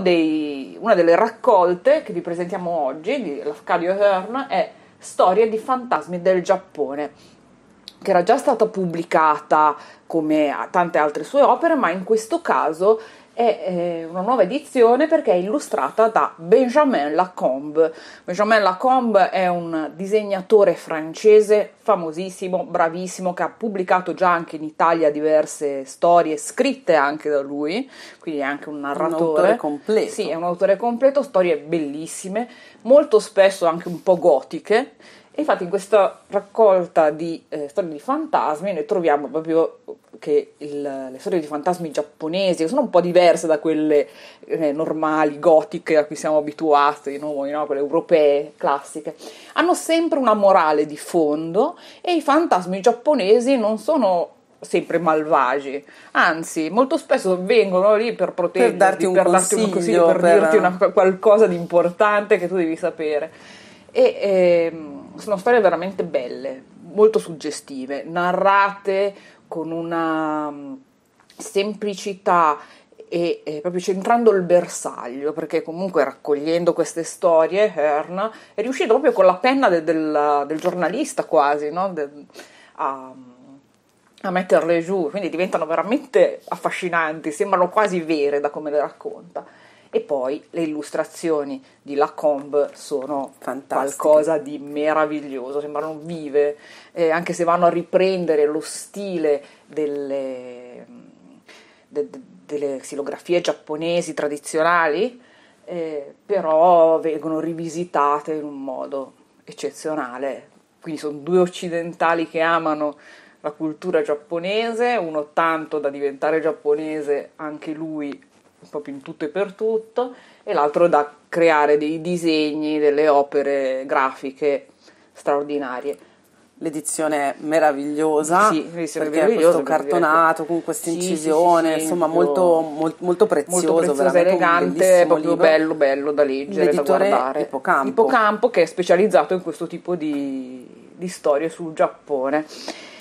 dei, una delle raccolte che vi presentiamo oggi di Lafcadio Hearn è Storie di fantasmi del Giappone che era già stata pubblicata come tante altre sue opere, ma in questo caso è eh, una nuova edizione perché è illustrata da Benjamin Lacombe. Benjamin Lacombe è un disegnatore francese famosissimo, bravissimo, che ha pubblicato già anche in Italia diverse storie scritte anche da lui, quindi è anche un narratore. Un autore completo. Sì, è un autore completo, storie bellissime, molto spesso anche un po' gotiche infatti in questa raccolta di eh, storie di fantasmi noi troviamo proprio che il, le storie di fantasmi giapponesi sono un po' diverse da quelle eh, normali, gotiche a cui siamo abituati noi, no? quelle europee classiche, hanno sempre una morale di fondo e i fantasmi giapponesi non sono sempre malvagi, anzi molto spesso vengono lì per proteggerti, per darti un, per consiglio, darti un consiglio, per, per dirti una, qualcosa di importante che tu devi sapere e ehm, sono storie veramente belle, molto suggestive, narrate con una mm, semplicità e, e, proprio centrando il bersaglio, perché comunque raccogliendo queste storie, Hearn è riuscito proprio con la penna de, del, del, giornalista quasi no? de, a, a metterle giù, quindi diventano veramente affascinanti, sembrano quasi vere da come le racconta. E poi le illustrazioni di Lacombe sono Fantastiche. qualcosa di meraviglioso, sembrano vive, eh, anche se vanno a riprendere lo stile delle, mm, de, de, delle xilografie giapponesi tradizionali, eh, però vengono rivisitate in un modo eccezionale. Quindi sono due occidentali che amano la cultura giapponese, uno tanto da diventare giapponese anche lui proprio in tutto e per tutto, e l'altro da creare dei disegni, delle opere grafiche straordinarie. L'edizione meravigliosa, sì, perché meravigliosa, questo cartonato con questa incisione, sì, sì, insomma molto, molto, molto prezioso, molto prezioso elegante, proprio libro. bello, bello da leggere, L'editore da guardare. Ippocampo. Ippocampo che è specializzato in questo tipo di, di storie sul Giappone.